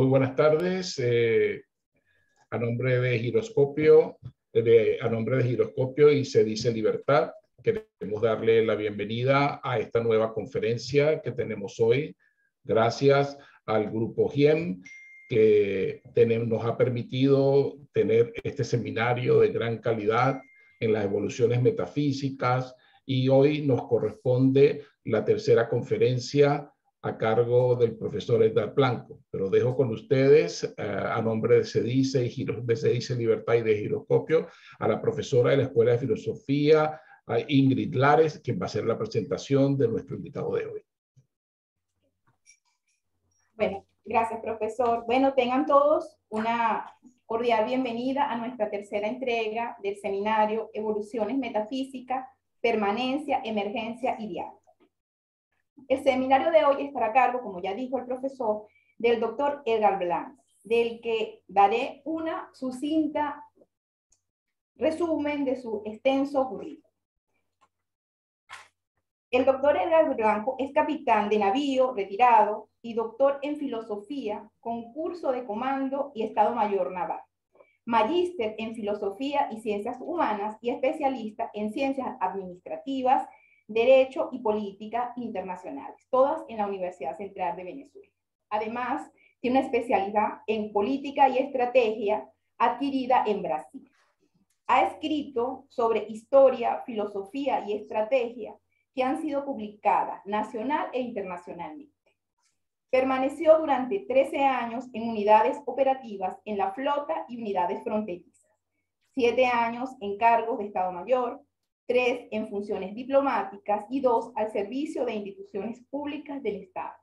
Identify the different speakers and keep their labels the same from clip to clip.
Speaker 1: Muy buenas tardes. Eh, a nombre de Giroscopio, a nombre de Giroscopio y se dice Libertad, queremos darle la bienvenida a esta nueva conferencia que tenemos hoy. Gracias al grupo GIEM que nos ha permitido tener este seminario de gran calidad en las evoluciones metafísicas y hoy nos corresponde la tercera conferencia a cargo del profesor Edgar Blanco. Pero dejo con ustedes, eh, a nombre de CEDICE, y Giro, Libertad y de Giroscopio, a la profesora de la Escuela de Filosofía, a Ingrid Lares, quien va a hacer la presentación de nuestro invitado de hoy.
Speaker 2: Bueno, gracias, profesor. Bueno, tengan todos una cordial bienvenida a nuestra tercera entrega del seminario Evoluciones Metafísicas, Permanencia, Emergencia y Diálogo. El seminario de hoy estará a cargo, como ya dijo el profesor, del doctor Edgar Blanco, del que daré una sucinta resumen de su extenso currículum. El doctor Edgar Blanco es capitán de navío retirado y doctor en filosofía con curso de comando y Estado Mayor Naval, magíster en filosofía y ciencias humanas y especialista en ciencias administrativas Derecho y Política Internacionales, todas en la Universidad Central de Venezuela. Además, tiene una especialidad en Política y Estrategia adquirida en Brasil. Ha escrito sobre historia, filosofía y estrategia que han sido publicadas nacional e internacionalmente. Permaneció durante 13 años en unidades operativas en la flota y unidades fronterizas, Siete años en cargos de Estado Mayor, tres en funciones diplomáticas y dos al servicio de instituciones públicas del Estado.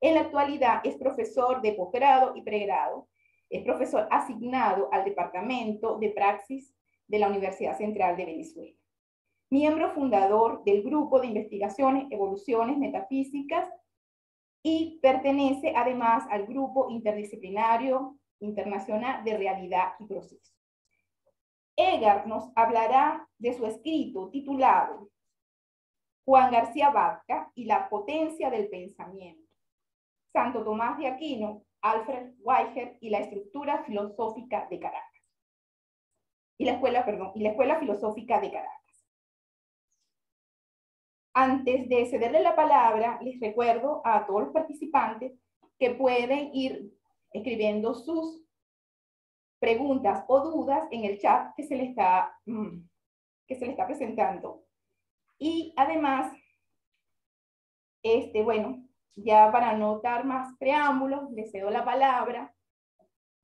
Speaker 2: En la actualidad es profesor de posgrado y pregrado, es profesor asignado al Departamento de Praxis de la Universidad Central de Venezuela, miembro fundador del Grupo de Investigaciones, Evoluciones Metafísicas y pertenece además al Grupo Interdisciplinario Internacional de Realidad y Proceso. Egar nos hablará de su escrito titulado Juan García Vázquez y la potencia del pensamiento. Santo Tomás de Aquino, Alfred Weiger y la estructura filosófica de Caracas. Y la escuela, perdón, y la escuela filosófica de Caracas. Antes de cederle la palabra, les recuerdo a todos los participantes que pueden ir escribiendo sus preguntas o dudas en el chat que se le está, mm, que se está presentando. Y además, este, bueno, ya para no dar más preámbulos, le cedo la palabra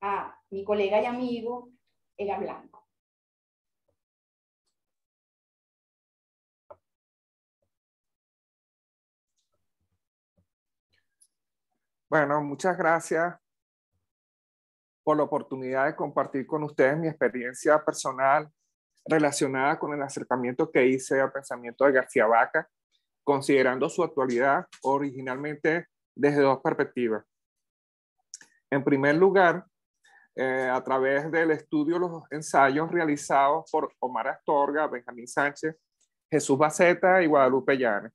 Speaker 2: a mi colega y amigo, Ega
Speaker 3: Blanco. Bueno, muchas gracias por la oportunidad de compartir con ustedes mi experiencia personal relacionada con el acercamiento que hice al pensamiento de García Vaca, considerando su actualidad originalmente desde dos perspectivas. En primer lugar, eh, a través del estudio los ensayos realizados por Omar Astorga, Benjamín Sánchez, Jesús Baceta y Guadalupe Llanes.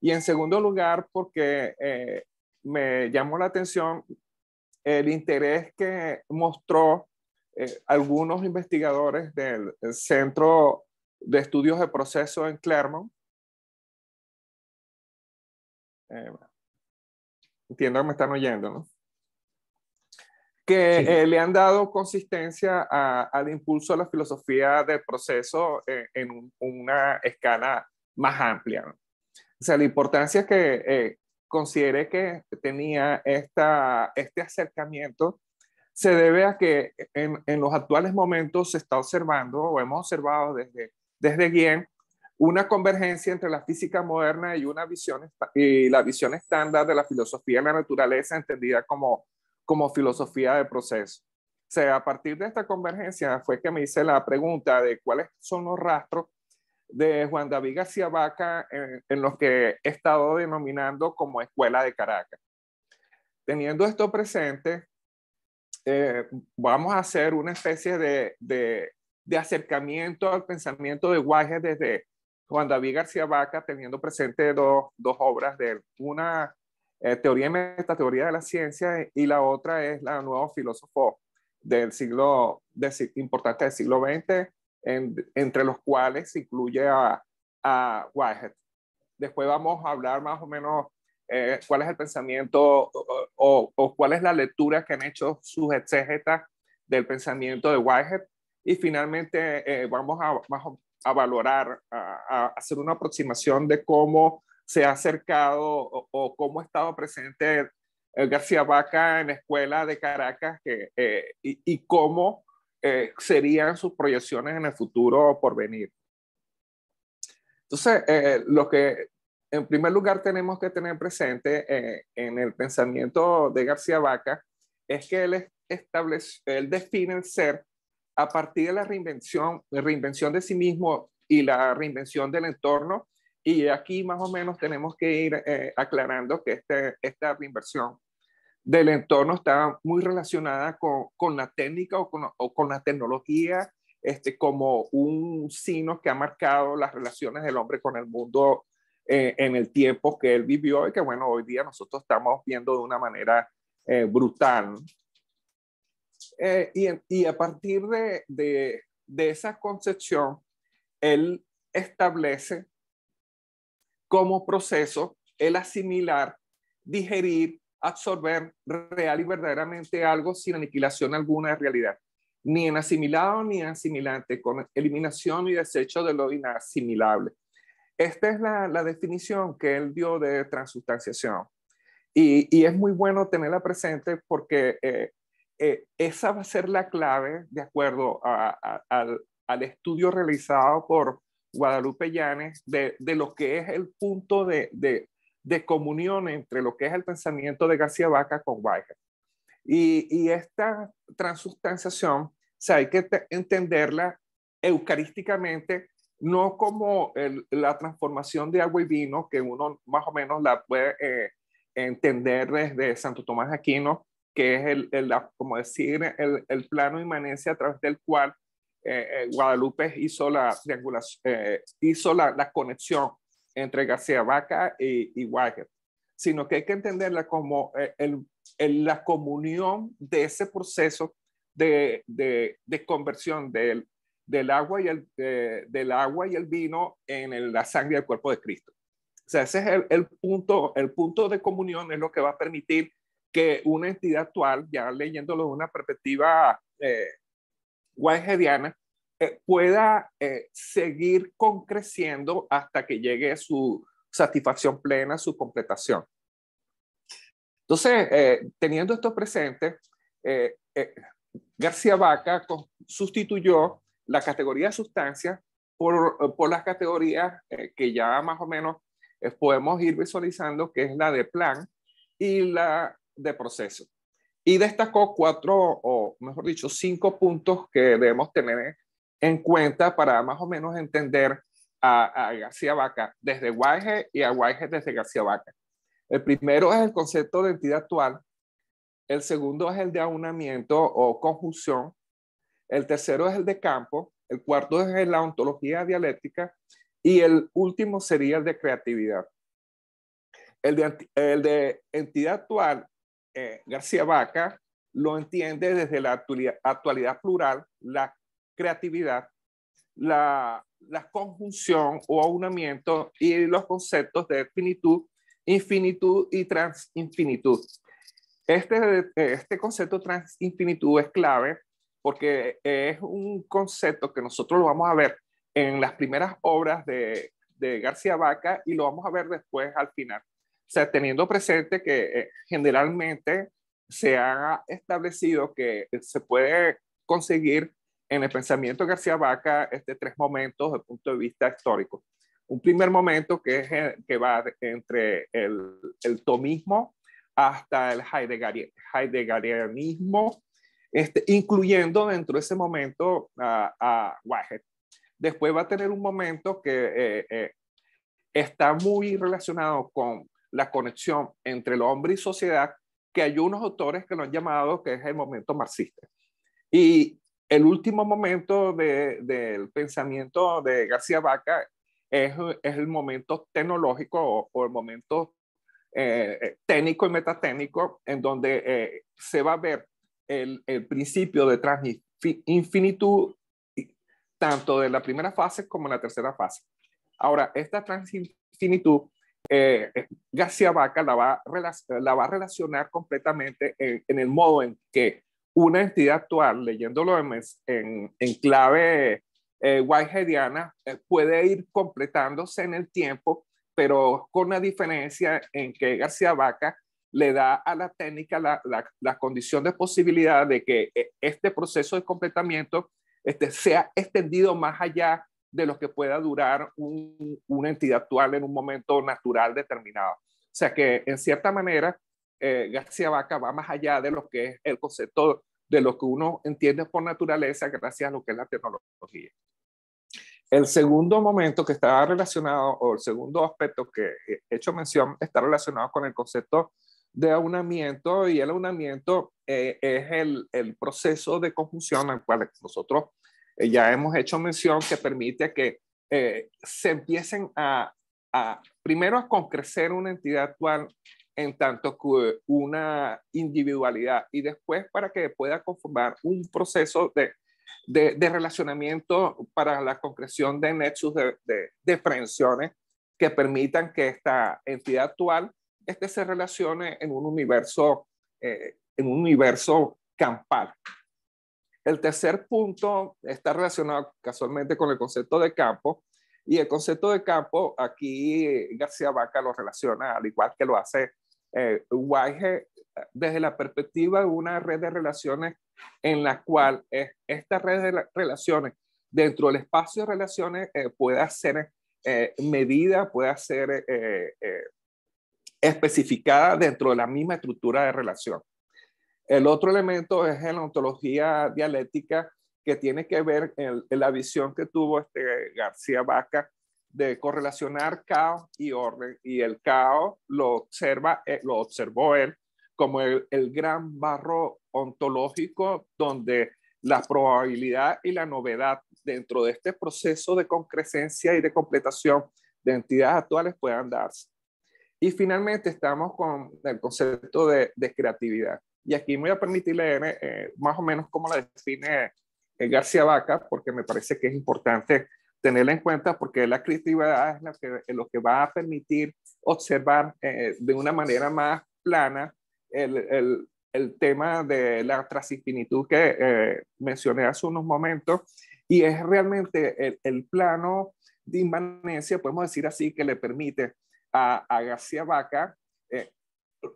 Speaker 3: Y en segundo lugar, porque eh, me llamó la atención el interés que mostró eh, algunos investigadores del Centro de Estudios de Proceso en Clermont. Eh, entiendo que me están oyendo, ¿no? Que eh, le han dado consistencia al impulso a la filosofía del proceso en una escala más amplia. O sea, la importancia que, consideré que tenía esta, este acercamiento se debe a que en, los actuales momentos se está observando o hemos observado desde, desde bien una convergencia entre la física moderna y, una visión, y la visión estándar de la filosofía de la naturaleza entendida como, como filosofía de proceso. O sea, a partir de esta convergencia fue que me hice la pregunta de cuáles son los rastros de Juan David García Vaca en, lo que he estado denominando como Escuela de Caracas. Teniendo esto presente, eh, vamos a hacer una especie de, acercamiento al pensamiento de Guaje desde Juan David García Vaca, teniendo presente dos, obras de Una eh, teoría y metateoría de la ciencia y la otra es la nuevo filósofo del siglo importante del siglo XX, entre los cuales se incluye a, a Whitehead. Después vamos a hablar más o menos eh, cuál es el pensamiento o, cuál es la lectura que han hecho sus exégetas del pensamiento de Whitehead. Y finalmente eh, vamos a, valorar, a, hacer una aproximación de cómo se ha acercado o, cómo ha estado presente eh, García Vaca en la escuela de Caracas y, cómo eh, serían sus proyecciones en el futuro por venir. Entonces, eh, lo que en primer lugar tenemos que tener presente eh, en el pensamiento de García Vaca es que él, establece, define el ser a partir de la reinvención, reinvención de sí mismo y la reinvención del entorno. Y aquí más o menos tenemos que ir aclarando que este, esta reinversión del entorno está muy relacionada con, la técnica o con, la tecnología este, como un signo que ha marcado las relaciones del hombre con el mundo eh, en el tiempo que él vivió y que bueno, hoy día nosotros estamos viendo de una manera eh, brutal. Eh, y, a partir de, de esa concepción, él establece como proceso el asimilar, digerir absorber real y verdaderamente algo sin aniquilación alguna de realidad, ni en asimilado ni en asimilante, con eliminación y desecho de lo inasimilable. Esta es la, definición que él dio de transustanciación. Y, es muy bueno tenerla presente porque eh, eh, esa va a ser la clave, de acuerdo al, estudio realizado por Guadalupe Llanes, de, lo que es el punto de, de comunión entre lo que es el pensamiento de García Vaca con Weigel. Y, esta transustanciación, o hay que entenderla eucarísticamente, no como la transformación de agua y vino, que uno más o menos la puede eh, entender desde Santo Tomás Aquino, que es el, como decir, el, plano inmanencia a través del cual eh, eh, Guadalupe hizo la, hizo la, la conexión entre García Vaca y, y sino que hay que entenderla como eh, la comunión de ese proceso de, conversión del, del, agua y el, del agua y el vino en la sangre del cuerpo de Cristo. O sea, ese es el, punto, el punto de comunión es lo que va a permitir que una entidad actual, ya leyéndolo de una perspectiva eh, eh, pueda eh, seguir con creciendo hasta que llegue su satisfacción plena, su completación. Entonces, eh, teniendo esto presente, García Vaca sustituyó la categoría de sustancias por, por, las categorías que ya más o menos podemos ir visualizando, que es la de plan y la de proceso. Y destacó cuatro, o mejor dicho, cinco puntos que debemos tener en cuenta para más o menos entender a, García Vaca desde Guaje y a Guaje desde García Vaca. El primero es el concepto de entidad actual, el segundo es el de aunamiento o conjunción, el tercero es el de campo, el cuarto es la ontología dialéctica y el último sería el de creatividad. El de, el de entidad actual, eh, García Vaca lo entiende desde la actualidad, actualidad plural, la creatividad, la, conjunción o aunamiento y los conceptos de finitud, infinitud y transinfinitud. Este, este concepto transinfinitud es clave porque es un concepto que nosotros lo vamos a ver en las primeras obras de, García Vaca y lo vamos a ver después al final. O sea, teniendo presente que eh, generalmente se ha establecido que se puede conseguir en el pensamiento de García Vaca este, tres momentos desde el punto de vista histórico. Un primer momento que, es, eh, que va entre el, el tomismo hasta el heideggerianismo, este, incluyendo dentro de ese momento a, a Después va a tener un momento que eh, eh, está muy relacionado con la conexión entre el hombre y sociedad, que hay unos autores que lo han llamado que es el momento marxista. Y el último momento del pensamiento de García Vaca es, el momento tecnológico o, el momento eh, técnico y metatécnico en donde eh, se va a ver el, principio de transinfinitud tanto de la primera fase como de la tercera fase. Ahora, esta transinfinitud eh, García Vaca la va, a relacionar completamente en, el modo en que una entidad actual, leyéndolo en, en, clave eh, whiteheadiana, eh, puede ir completándose en el tiempo, pero con la diferencia en que García Vaca le da a la técnica la, condición de posibilidad de que eh, este proceso de completamiento este, sea extendido más allá de lo que pueda durar una entidad actual en un momento natural determinado. O sea que, en cierta manera, eh, García Vaca va más allá de lo que es el concepto de lo que uno entiende por naturaleza gracias a lo que es la tecnología. El segundo momento que está relacionado, o el segundo aspecto que he hecho mención, está relacionado con el concepto de aunamiento, y el aunamiento eh, es el, el, proceso de conjunción al cual nosotros eh, ya hemos hecho mención, que permite que se empiecen a, a, primero, a concrecer una entidad actual en tanto que una individualidad y después para que pueda conformar un proceso de, relacionamiento para la concreción de nexos, de, de, que permitan que esta entidad actual este se relacione en un universo, eh, en un universo campal. El tercer punto está relacionado casualmente con el concepto de campo, y el concepto de campo aquí García Vaca lo relaciona, al igual que lo hace eh, desde la perspectiva de una red de relaciones en la cual esta red de relaciones dentro del espacio de relaciones eh, pueda ser eh, medida, pueda ser eh, especificada dentro de la misma estructura de relación. El otro elemento es la ontología dialéctica que tiene que ver en, la visión que tuvo este García Vaca de correlacionar caos y orden, y el caos lo, observa, eh, lo observó él como el, gran barro ontológico donde la probabilidad y la novedad dentro de este proceso de concrecencia y de completación de entidades actuales puedan darse. Y finalmente estamos con el concepto de, creatividad. Y aquí me voy a permitir leer eh, más o menos cómo la define eh, García Vaca, porque me parece que es importante tenerla en cuenta porque la creatividad es lo que, lo que va a permitir observar eh, de una manera más plana el, el, el tema de la transfinitud que eh, mencioné hace unos momentos y es realmente el, plano de inmanencia, podemos decir así, que le permite a, a García Vaca eh,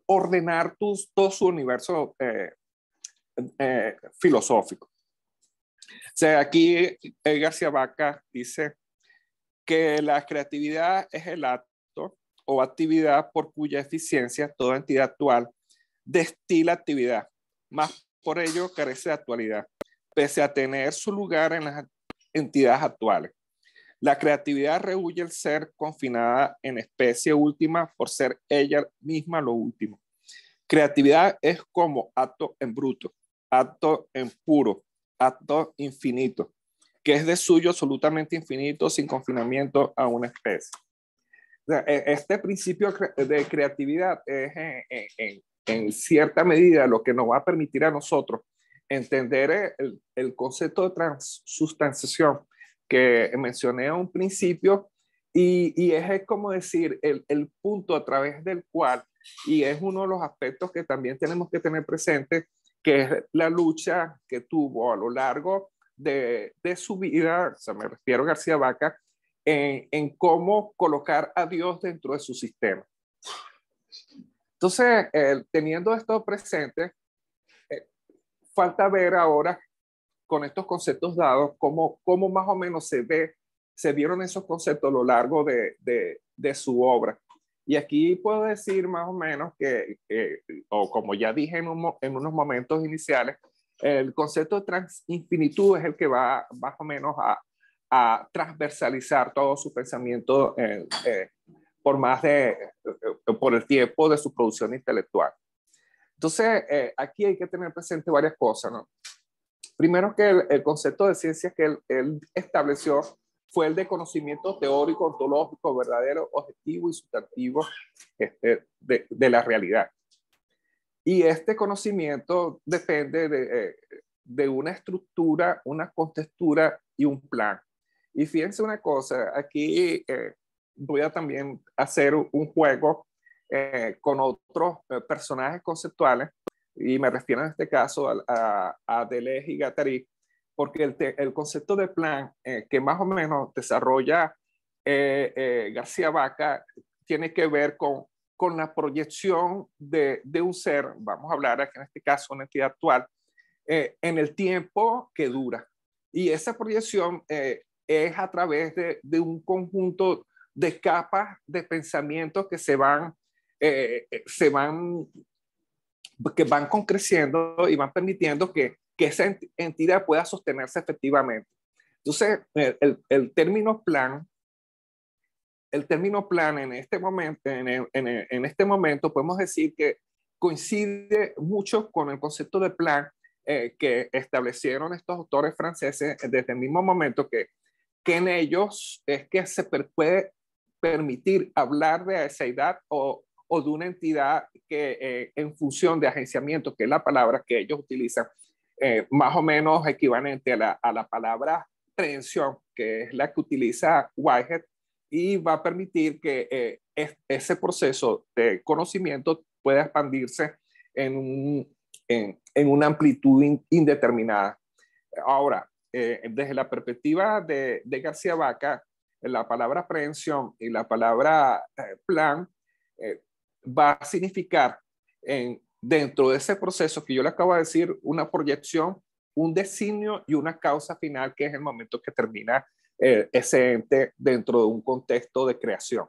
Speaker 3: ordenar tus, todo su universo filosófico. O sea, aquí eh, García Vaca dice que la creatividad es el acto o actividad por cuya eficiencia toda entidad actual destila actividad, más por ello carece de actualidad, pese a tener su lugar en las entidades actuales. La creatividad rehuye el ser confinada en especie última por ser ella misma lo último. Creatividad es como acto en bruto, acto en puro, acto infinito, que es de suyo absolutamente infinito sin confinamiento a una especie. E, este principio de creatividad es eh, eh, en, cierta medida lo que nos va a permitir a nosotros entender el, concepto de transustanciación que mencioné a un principio y, es, como decir el, el punto a través del cual, y es uno de los aspectos que también tenemos que tener presente, que es la lucha que tuvo a lo largo de, su vida, me refiero a García Vaca, en, cómo colocar a Dios dentro de su sistema. Entonces, teniendo esto presente, eh, falta ver ahora con estos conceptos dados cómo, cómo más o menos se ve, se vieron esos conceptos a lo largo de su obra. Y aquí puedo decir más o menos que, o como ya dije en, unos momentos iniciales, el concepto de transinfinitud es el que va más o menos a, a transversalizar todo su pensamiento eh, eh, por más de, eh, por el tiempo de su producción intelectual. Entonces, aquí hay que tener presente varias cosas, ¿no? Primero que el, concepto de ciencia que él estableció fue el de conocimiento teórico, ontológico, verdadero, objetivo y sustantivo este, de, la realidad. Y este conocimiento depende eh, de, una estructura, una contextura y un plan. Y fíjense una cosa, aquí eh, voy a también hacer un juego eh, con otros personajes conceptuales, y me refiero en este caso a, a, Deleuze y Gattari, porque el, concepto de plan eh, que más o menos desarrolla eh, eh, García Vaca tiene que ver con, con la proyección de, de, un ser, vamos a hablar aquí en este caso una entidad actual, en el tiempo que dura. Y esa proyección es a través de, de un conjunto de capas de pensamientos que se van se van, que van concreciendo y van permitiendo que que esa entidad pueda sostenerse efectivamente. Entonces, el, término plan, el término plan en este, momento, en, este momento podemos decir que coincide mucho con el concepto de plan eh, que establecieron estos autores franceses desde el mismo momento que, que en ellos es que se puede permitir hablar de esa edad o, de una entidad que eh, en función de agenciamiento, que es la palabra que ellos utilizan, eh, más o menos equivalente a la, a la, palabra tensión, que es la que utiliza Whitehead, y va a permitir que eh, ese proceso de conocimiento pueda expandirse en, un, en, en una amplitud indeterminada. Ahora, eh, desde la perspectiva de, García Vaca, la palabra prevención y la palabra plan va a significar en, dentro de ese proceso que yo le acabo de decir, una proyección, un designio y una causa final, que es el momento que termina eh, ese ente dentro de un contexto de creación.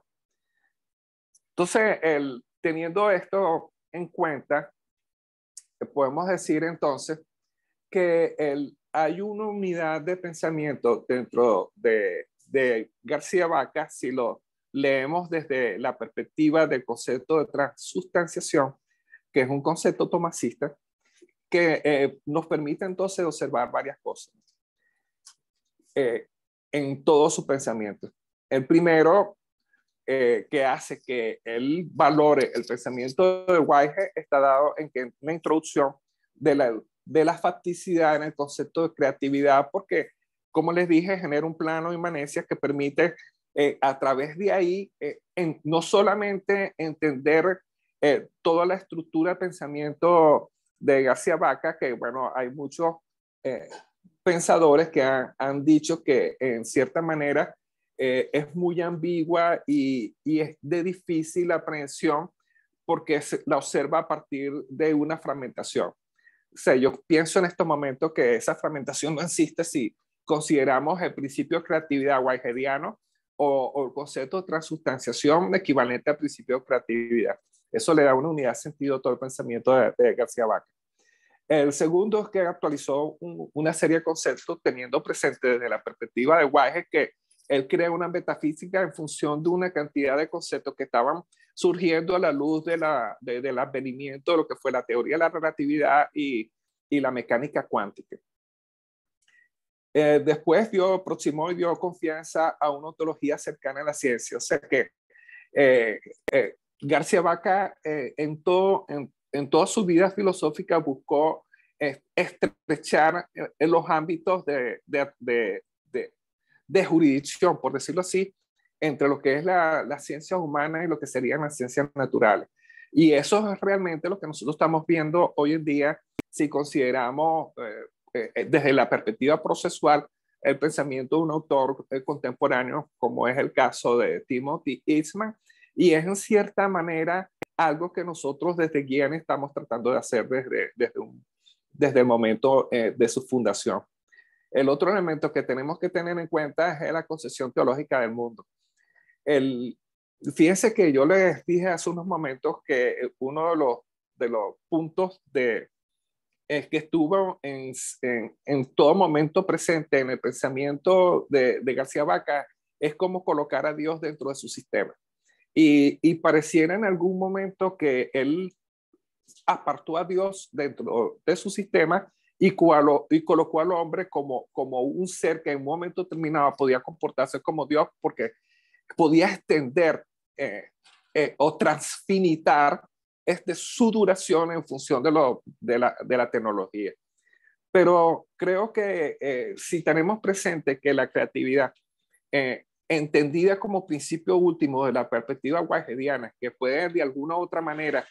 Speaker 3: Entonces, el, teniendo esto en cuenta, podemos decir entonces que el, hay una unidad de pensamiento dentro de, de García Vaca, si lo leemos desde la perspectiva del concepto de transustanciación, que es un concepto tomasista, que eh, nos permite entonces observar varias cosas eh, en todo su pensamiento. El primero eh, que hace que él valore el pensamiento de Whitehead está dado en que una introducción de la, de facticidad en el concepto de creatividad, porque, como les dije, genera un plano de inmanencia que permite a través de ahí en, no solamente entender eh, toda la estructura de pensamiento de García Vaca, que bueno, hay muchos eh, pensadores que han, dicho que en cierta manera eh, es muy ambigua y, es de difícil aprehensión porque se, la observa a partir de una fragmentación. O sea, yo pienso en estos momentos que esa fragmentación no existe si consideramos el principio de creatividad weigeriano o, o, el concepto de transustanciación equivalente al principio de creatividad. Eso le da una unidad de sentido a todo el pensamiento de, García Vaca. El segundo es que actualizó una serie de conceptos teniendo presente desde la perspectiva de Waje que él crea una metafísica en función de una cantidad de conceptos que estaban surgiendo a la luz de la, del advenimiento de lo que fue la teoría de la relatividad y, y la mecánica cuántica. Eh, después dio, aproximó y dio confianza a una ontología cercana a la ciencia, o sea que eh, eh, García Vaca eh, en, todo, en, toda su vida filosófica buscó eh, estrechar eh, los ámbitos de, de, jurisdicción, por decirlo así, entre lo que es la, ciencia humana y lo que serían las ciencias naturales. Y eso es realmente lo que nosotros estamos viendo hoy en día si consideramos desde la perspectiva procesual el pensamiento de un autor contemporáneo, como es el caso de Timothy Eastman, y es en cierta manera algo que nosotros desde Guiana estamos tratando de hacer desde, desde, desde el momento eh, de su fundación. El otro elemento que tenemos que tener en cuenta es la concepción teológica del mundo. El, fíjense que yo les dije hace unos momentos que uno de los, de los puntos de, es que estuvo en, todo momento presente en el pensamiento de, de García Vaca es cómo colocar a Dios dentro de su sistema. Y, pareciera en algún momento que él apartó a Dios dentro de su sistema y, y colocó al hombre como, como un ser que en un momento determinado podía comportarse como Dios porque podía extender eh, eh, o transfinitar este, su duración en función de, lo, de, la, de la tecnología. Pero creo que eh, si tenemos presente que la creatividad entendida como principio último de la perspectiva wajediana, que puede de alguna u otra manera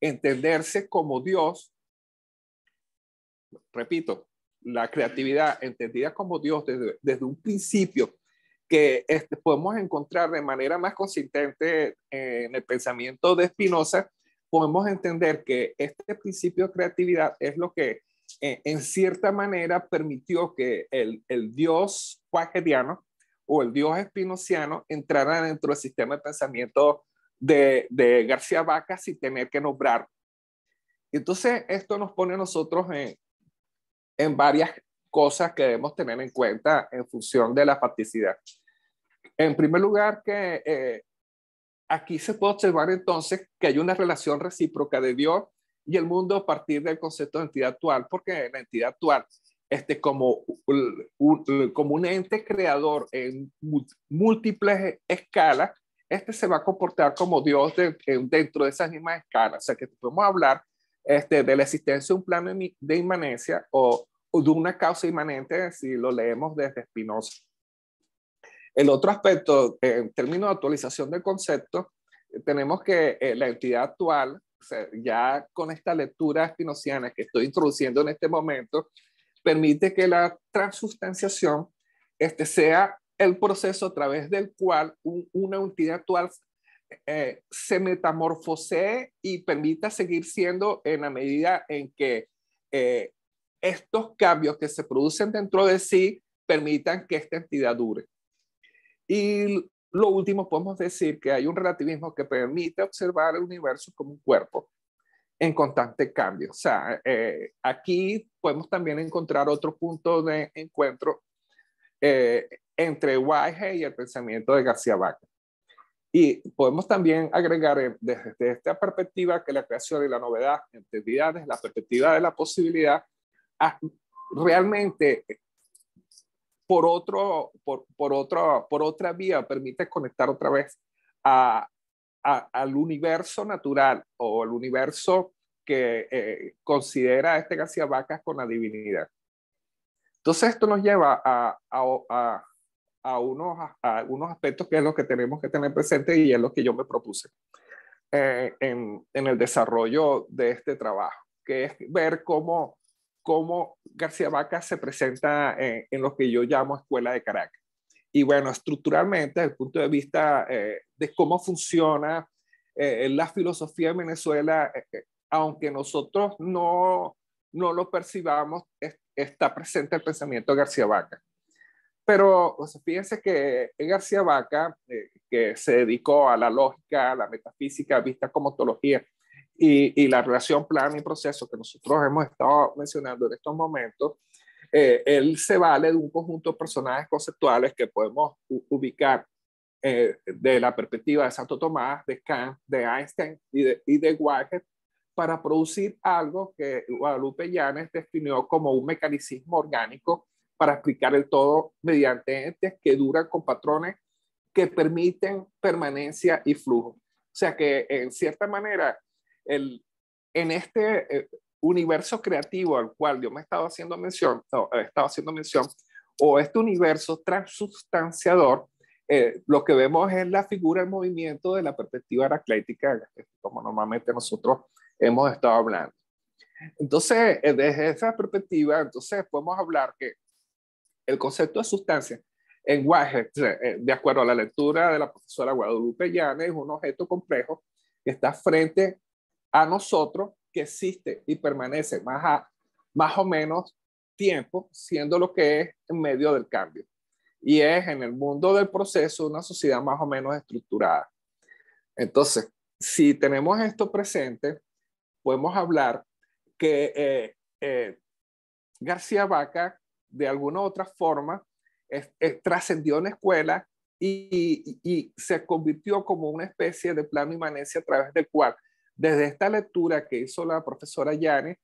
Speaker 3: entenderse como Dios, repito, la creatividad entendida como Dios desde, un principio que podemos encontrar de manera más consistente en el pensamiento de Spinoza, podemos entender que este principio de creatividad es lo que eh, en cierta manera permitió que el, el Dios wajediano o el dios espinociano entrará dentro del sistema de pensamiento de, García Vaca sin tener que nombrar. Entonces, esto nos pone a nosotros en, varias cosas que debemos tener en cuenta en función de la facticidad. En primer lugar, que eh, aquí se puede observar entonces que hay una relación recíproca de Dios y el mundo a partir del concepto de entidad actual, porque la entidad actual este, como, un, como un ente creador en múltiples escalas, este se va a comportar como Dios dentro de esas mismas escalas. O sea, que podemos hablar este, de la existencia de un plano de inmanencia o, de una causa inmanente si lo leemos desde Spinoza. El otro aspecto, en términos de actualización del concepto, tenemos que eh, la entidad actual, ya con esta lectura espinociana que estoy introduciendo en este momento, permite que la transustanciación este, sea el proceso a través del cual una entidad actual eh, se metamorfosee y permita seguir siendo en la medida en que eh, estos cambios que se producen dentro de sí permitan que esta entidad dure. Y lo último, podemos decir que hay un relativismo que permite observar el universo como un cuerpo, en constante cambio. O sea, eh, aquí podemos también encontrar otro punto de encuentro eh, entre Whitehead y el pensamiento de García Vaca. Y podemos también agregar eh, desde, esta perspectiva que la creación y la novedad, entendida desde la perspectiva de la posibilidad, ah, realmente por, otro, por, por, por otra vía permite conectar otra vez a, al universo natural o al universo que eh, considera este García Vacas con la divinidad. Entonces esto nos lleva a, a, a unos, aspectos que es lo que tenemos que tener presente y es lo que yo me propuse eh, en, el desarrollo de este trabajo, que es ver cómo, cómo García Vacas se presenta en, eh, en lo que yo llamo escuela de Caracas y bueno, estructuralmente, desde el punto de vista eh, de cómo funciona eh, la filosofía en Venezuela, eh, aunque nosotros no, no lo percibamos, está presente el pensamiento de García Vaca. Pero o sea, fíjense que García Vaca, que se dedicó a la lógica, a la metafísica vista como ontología y, y la relación plano y proceso que nosotros hemos estado mencionando en estos momentos, eh, él se vale de un conjunto de personajes conceptuales que podemos ubicar eh, de la perspectiva de Santo Tomás, de Kant, de Einstein y de, Wagner para producir algo que Guadalupe Llanes definió como un mecanicismo orgánico para explicar el todo mediante entes que duran con patrones que permiten permanencia y flujo. O sea que en cierta manera el, en este eh, universo creativo al cual yo me estaba haciendo mención, estaba haciendo mención, o este universo transubstanciador, eh, lo que vemos es la figura en movimiento de la perspectiva heraclética, como normalmente nosotros hemos estado hablando. Entonces, eh, desde esa perspectiva, entonces podemos hablar que el concepto de sustancia en eh, de acuerdo a la lectura de la profesora Guadalupe Llanes, es un objeto complejo que está frente a nosotros que existe y permanece más, más o menos tiempo, siendo lo que es en medio del cambio. Y es en el mundo del proceso una sociedad más o menos estructurada. Entonces, si tenemos esto presente, podemos hablar que eh, eh, García Vaca, de alguna u otra forma, trascendió una escuela y, y, se convirtió como una especie de plano inmanencia a través del cual desde esta lectura que hizo la profesora Yane,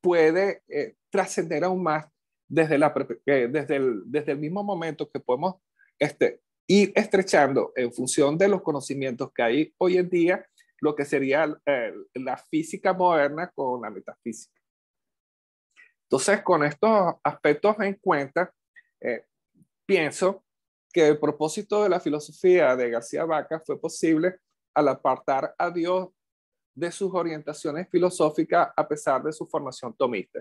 Speaker 3: puede eh, trascender aún más desde, la, eh, desde, el, desde el mismo momento que podemos este, ir estrechando en función de los conocimientos que hay hoy en día, lo que sería eh, la física moderna con la metafísica. Entonces, con estos aspectos en cuenta, pienso que el propósito de la filosofía de García Vaca fue posible al apartar a Dios de sus orientaciones filosóficas a pesar de su formación tomista.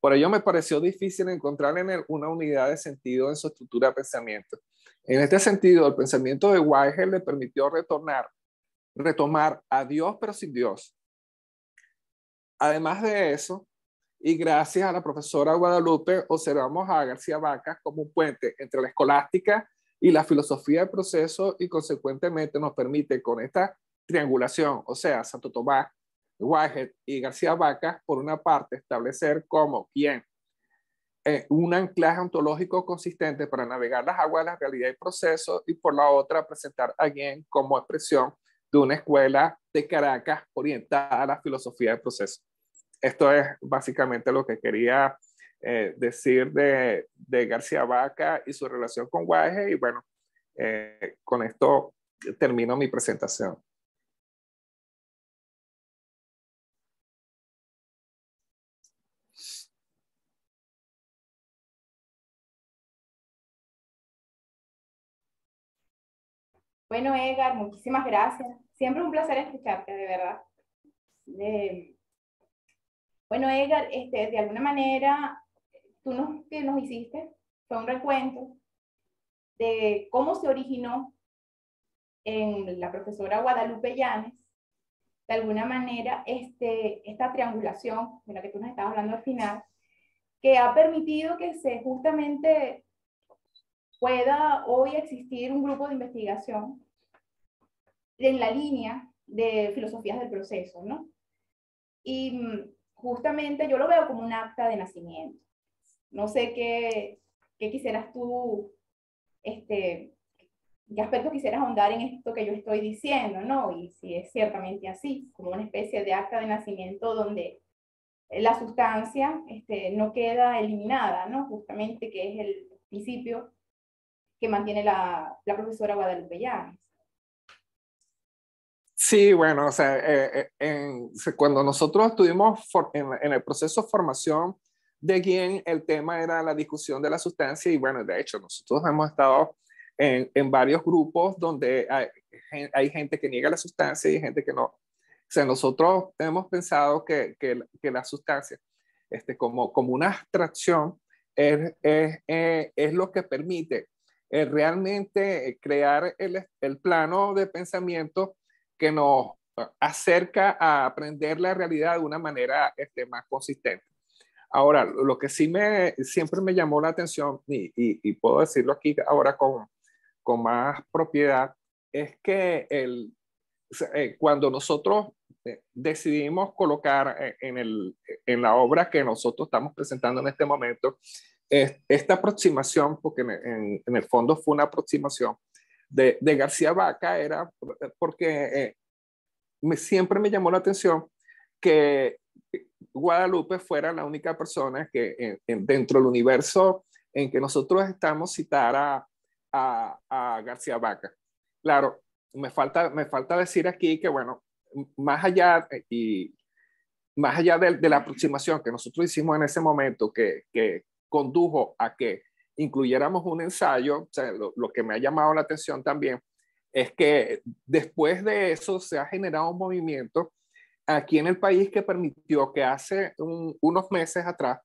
Speaker 3: Por ello me pareció difícil encontrar en él una unidad de sentido en su estructura de pensamiento. En este sentido, el pensamiento de Weigel le permitió retornar, retomar a Dios pero sin Dios. Además de eso, y gracias a la profesora Guadalupe, observamos a García Vaca como un puente entre la escolástica y la filosofía del proceso y consecuentemente nos permite con esta triangulación, o sea, Santo Tomás, Whitehead y García Vaca, por una parte, establecer como quién, eh, un anclaje ontológico consistente para navegar las aguas de la realidad y proceso y por la otra presentar a alguien como expresión de una escuela de Caracas orientada a la filosofía del proceso. Esto es básicamente lo que quería eh, decir de, García Vaca y su relación con Guaje. Y bueno, eh, con esto termino mi presentación. Bueno, Edgar, muchísimas
Speaker 2: gracias. Siempre un placer escucharte, de verdad. Eh, bueno, Edgar, este, de alguna manera tú nos, que nos hiciste fue un recuento de cómo se originó en la profesora Guadalupe Llanes, de alguna manera, este, esta triangulación de la que tú nos estabas hablando al final, que ha permitido que se justamente pueda hoy existir un grupo de investigación en la línea de filosofías del proceso, ¿no? Y mm, justamente yo lo veo como un acta de nacimiento. No sé qué, qué quisieras tú, este, qué aspectos quisieras ahondar en esto que yo estoy diciendo, ¿no? Y si es ciertamente así, como una especie de acta de nacimiento donde la sustancia este, no queda eliminada, ¿no? Justamente que es el principio que mantiene la, la profesora Guadalupe Llanes.
Speaker 3: Sí, bueno, o sea, eh, eh, cuando nosotros estuvimos en, en, el proceso de formación, de quien el tema era la discusión de la sustancia y bueno, de hecho, nosotros hemos estado en, varios grupos donde hay, gente que niega la sustancia y gente que no. O sea, nosotros hemos pensado que, la sustancia, este, como, como una abstracción, es, eh, lo que permite eh, realmente crear el, plano de pensamiento que nos acerca a aprender la realidad de una manera este, más consistente. Ahora, lo que sí me, siempre me llamó la atención, y, puedo decirlo aquí ahora con, con más propiedad, es que el, eh, cuando nosotros eh, decidimos colocar eh, en, el, en, la obra que nosotros estamos presentando en este momento, esta aproximación, porque en, el fondo fue una aproximación de, García Vaca, era porque me, siempre me llamó la atención que Guadalupe fuera la única persona que dentro del universo en que nosotros estamos citar a, García Vaca. Claro, me falta, me falta decir aquí que, bueno, más allá, y, más allá de, la aproximación que nosotros hicimos en ese momento, que, condujo a que incluyéramos un ensayo, lo que me ha llamado la atención también es que después de eso se ha generado un movimiento aquí en el país que permitió que hace unos meses atrás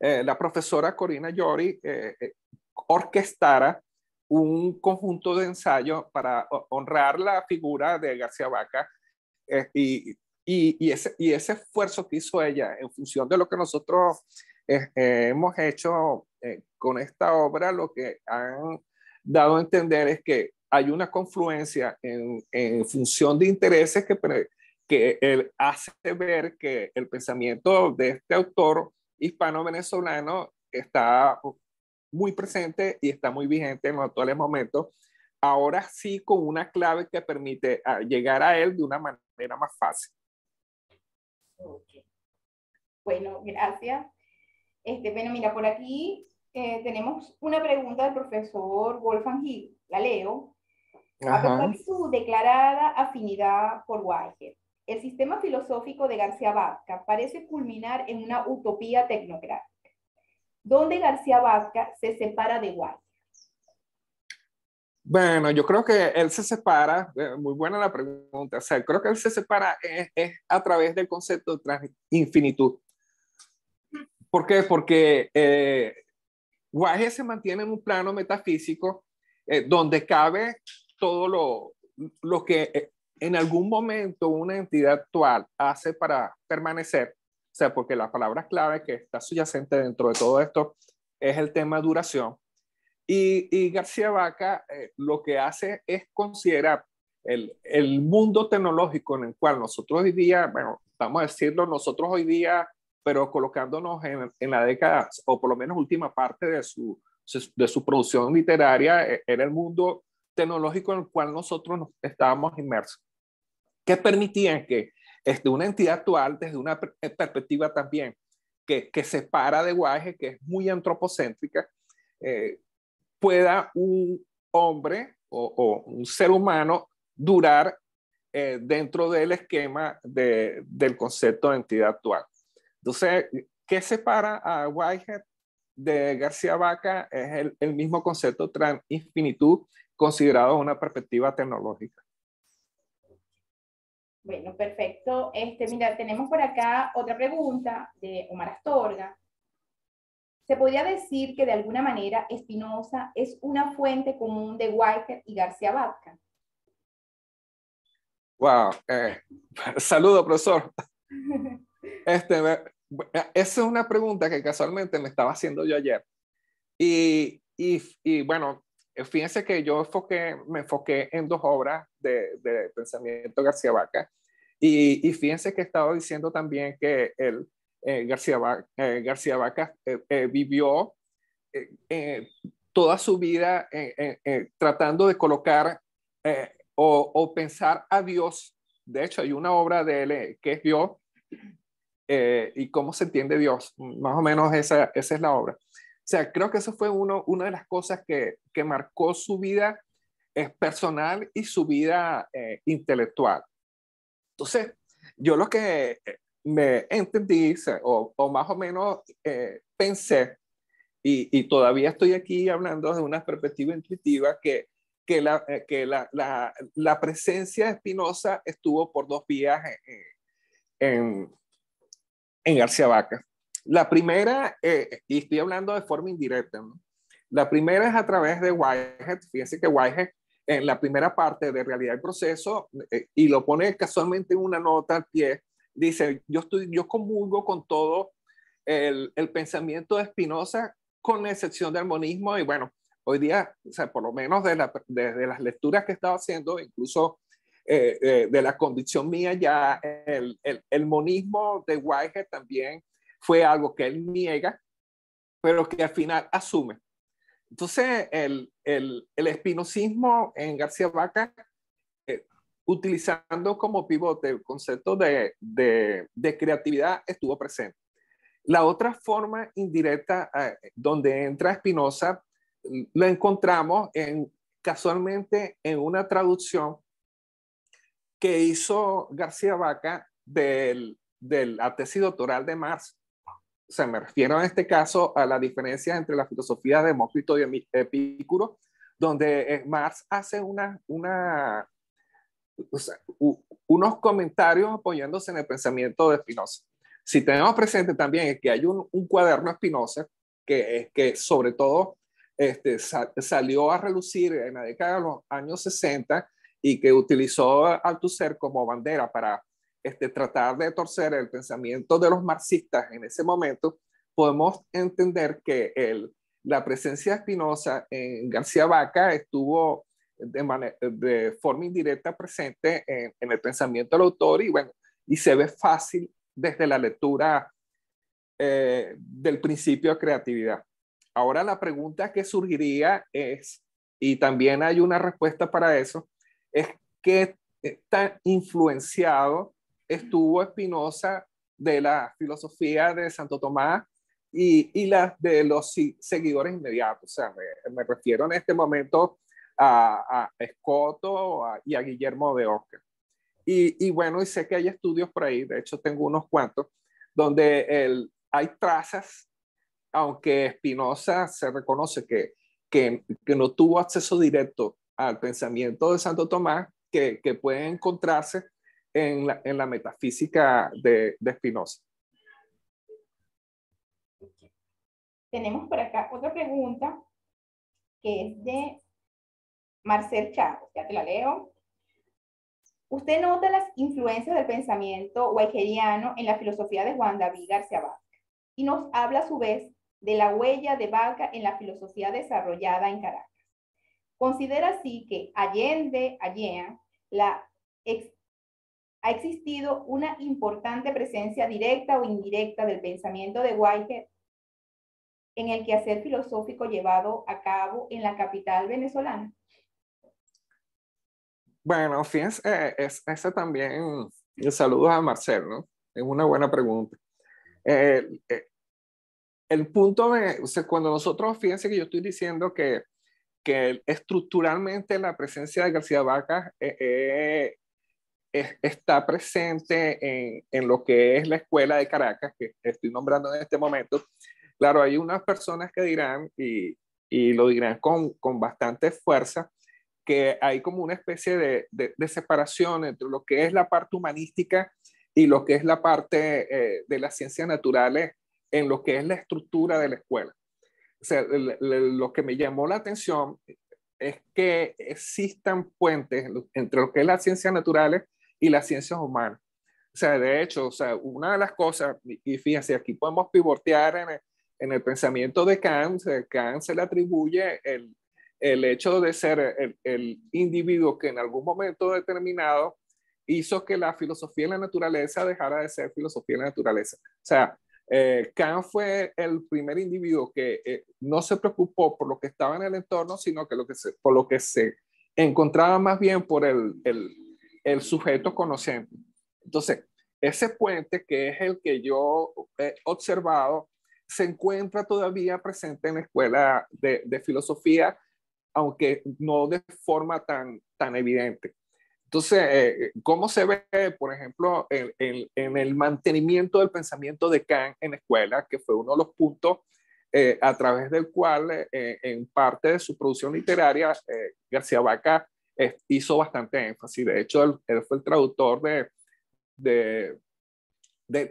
Speaker 3: eh, la profesora Corina Yori eh, eh, orquestara un conjunto de ensayos para honrar la figura de García Vaca y, ese, y, ese, esfuerzo que hizo ella en función de lo que nosotros hemos hecho con esta obra, lo que han dado a entender es que hay una confluencia en, en función de intereses que, que él hace ver que el pensamiento de este autor hispano-venezolano está muy presente y está muy vigente en los actuales momentos, ahora sí con una clave que permite llegar a él de una manera más fácil.
Speaker 2: Bueno, gracias. Este, bueno, mira, por aquí eh, tenemos una pregunta del profesor Wolfgang Hill, la leo. A pesar de su declarada afinidad por Whitehead, el sistema filosófico de García Vázquez parece culminar en una utopía tecnocrática, donde García Vázquez se separa de Guaje?
Speaker 3: Bueno, yo creo que él se separa, eh, muy buena la pregunta, o sea, creo que él se separa eh, eh, a través del concepto de infinitud. ¿Por qué? Porque Guaje se mantiene en un plano metafísico donde cabe todo lo, lo que en algún momento una entidad actual hace para permanecer, o sea, porque la palabra clave que está subyacente dentro de todo esto es el tema duración. Y, García Vaca eh, lo que hace es considerar el, mundo tecnológico en el cual nosotros hoy día, bueno, vamos a decirlo nosotros hoy día, pero colocándonos en, la década, o por lo menos última parte de de su producción literaria, eh, era el mundo tecnológico en el cual nosotros estábamos inmersos que permitían que este, una entidad actual, desde una eh, perspectiva también que, que se para de Guaje, que es muy antropocéntrica, eh, pueda un hombre o, un ser humano durar eh, dentro del esquema del concepto de entidad actual. Entonces, ¿qué separa a Whitehead de García Vaca? Es el, el mismo concepto transinfinitud considerado una perspectiva tecnológica.
Speaker 2: Bueno, perfecto. Este, mira, tenemos por acá otra pregunta de Omar Astorga. ¿Se podría decir que de alguna manera Espinosa es una fuente común de Walker y García Vázquez?
Speaker 3: Wow. Eh, saludo, profesor. Este, esa es una pregunta que casualmente me estaba haciendo yo ayer. Y, y, y bueno, eh, fíjense que yo me enfoqué en dos obras de, pensamiento García Vaca y, fíjense que he estado diciendo también que él, eh, García, Vaca, eh, García Vaca vivió toda su vida tratando de colocar o, pensar a Dios. De hecho, hay una obra de él que es Dios y cómo se entiende Dios. Más o menos esa, esa es la obra. O sea, creo que eso fue una de las cosas que, marcó su vida personal y su vida eh, intelectual. Entonces, yo lo que eh, me entendí, o, más o menos eh, pensé, y, todavía estoy aquí hablando de una perspectiva intuitiva, que, la, presencia de Spinoza estuvo por dos vías en, en García Vaca. La primera, eh, y estoy hablando de forma indirecta, la primera es a través de Whitehead. Fíjense que Whitehead en la primera parte de Realidad y Proceso, eh, y lo pone casualmente en una nota al pie, dice, yo, estoy, yo comulgo con todo el, pensamiento de Spinoza, con excepción del monismo, y bueno, hoy día, o sea, por lo menos de, las lecturas que estaba haciendo, incluso eh, de la condición mía, ya el, el monismo de Whitehead también fue algo que él niega, pero que al final asume. Entonces, el, el, espinocismo en García Vaca, eh, utilizando como pivote el concepto de, creatividad, estuvo presente. La otra forma indirecta eh, donde entra espinosa, lo encontramos en, casualmente en una traducción que hizo García Vaca del, del tesis doctoral de Marx sea, me refiero en este caso a la diferencia entre la filosofía de Demócrito y Epicuro, donde eh, Marx hace unos comentarios apoyándose en el pensamiento de Spinoza. Si tenemos presente también que hay un, cuaderno Spinoza que que sobre todo este, salió a relucir en la década de los años 60 y que utilizó a Althusser como bandera para este, tratar de torcer el pensamiento de los marxistas en ese momento, podemos entender que el, la presencia de Spinoza en García Vaca estuvo de, de forma indirecta presente en, el pensamiento del autor y, bueno, y se ve fácil desde la lectura eh, del principio de creatividad. Ahora la pregunta que surgiría es, y también hay una respuesta para eso, es qué está influenciado estuvo Espinosa de la filosofía de Santo Tomás y, y las de los seguidores inmediatos. O sea, me, refiero en este momento a, a Escoto y a Guillermo de Oscar. Y, bueno, y sé que hay estudios por ahí, de hecho tengo unos cuantos, donde el, hay trazas, aunque Espinosa se reconoce que, no tuvo acceso directo al pensamiento de Santo Tomás, que, que pueden encontrarse en la, metafísica de, de Spinoza.
Speaker 2: Tenemos por acá otra pregunta que es de Marcel Chávez, ya te la leo. ¿Usted nota las influencias del pensamiento waikeriano en la filosofía de Juan David García Vaca? Y nos habla a su vez de la huella de Vaca en la filosofía desarrollada en Caracas. Considera así que Allende, Allea, la ha existido una importante presencia directa o indirecta del pensamiento de Whitehead en el quehacer filosófico llevado a cabo en la capital venezolana?
Speaker 3: Bueno, fíjense, eh, es, también, saludos a Marcel, ¿no? Es una buena pregunta. el eh, punto de, cuando nosotros, fíjense que yo estoy diciendo que, que estructuralmente la presencia de García Vaca eh, eh, está presente en, lo que es la escuela de Caracas, que estoy nombrando en este momento. Claro, hay unas personas que dirán, y, lo dirán con, bastante fuerza, que hay como una especie de, separación entre lo que es la parte humanística y lo que es la parte eh, de las ciencias naturales en lo que es la estructura de la escuela. O sea, lo que me llamó la atención es que existan puentes entre lo que es las ciencias naturales y las ciencias humanas. O sea, de hecho, o sea, una de las cosas, y fíjense, aquí podemos pivotear en el, en el pensamiento de Kant, Kant se le atribuye el, el hecho de ser el, el, individuo que en algún momento determinado hizo que la filosofía de la naturaleza dejara de ser filosofía de la naturaleza. O sea, eh, Kant fue el primer individuo que eh, no se preocupó por lo que estaba en el entorno, sino que, lo que por lo que se encontraba más bien por el, el el sujeto conocente. Entonces, ese puente que es el que yo he observado, se encuentra todavía presente en la escuela de, filosofía, aunque no de forma tan, tan evidente. Entonces, eh, ¿cómo se ve, por ejemplo, en, el mantenimiento del pensamiento de Kant en escuela, que fue uno de los puntos eh, a través del cual, eh, en parte de su producción literaria, García Vaca hizo bastante énfasis. De hecho, él, fue el traductor de, de,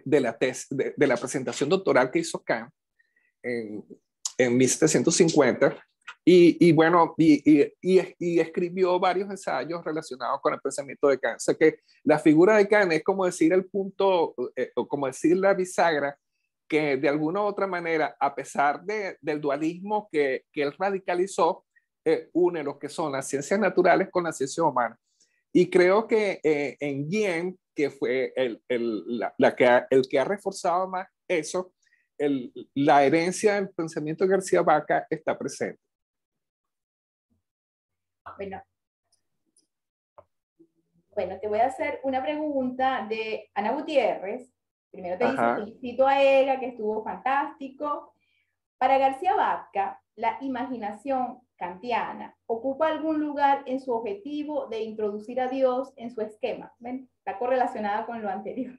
Speaker 3: de, la de, la presentación doctoral que hizo Kant en, en 1750. Y, y, bueno, y, y, escribió varios ensayos relacionados con el pensamiento de Kant. O sea que la figura de Kant es como decir el punto, eh, o como decir la bisagra, que de alguna u otra manera, a pesar de, del dualismo que, que él radicalizó, une los que son las ciencias naturales con las ciencias humanas. Y creo que eh, en Guillén, que fue el, el la, que ha, el que ha reforzado más eso, el, la herencia del pensamiento de García Vaca está presente.
Speaker 2: Bueno. bueno, te voy a hacer una pregunta de Ana Gutiérrez. Primero te felicito a ella, que estuvo fantástico. Para García Vaca, la imaginación kantiana. Ocupa algún lugar en su objetivo de introducir a Dios en su esquema. ¿Ven? Está correlacionada con lo anterior.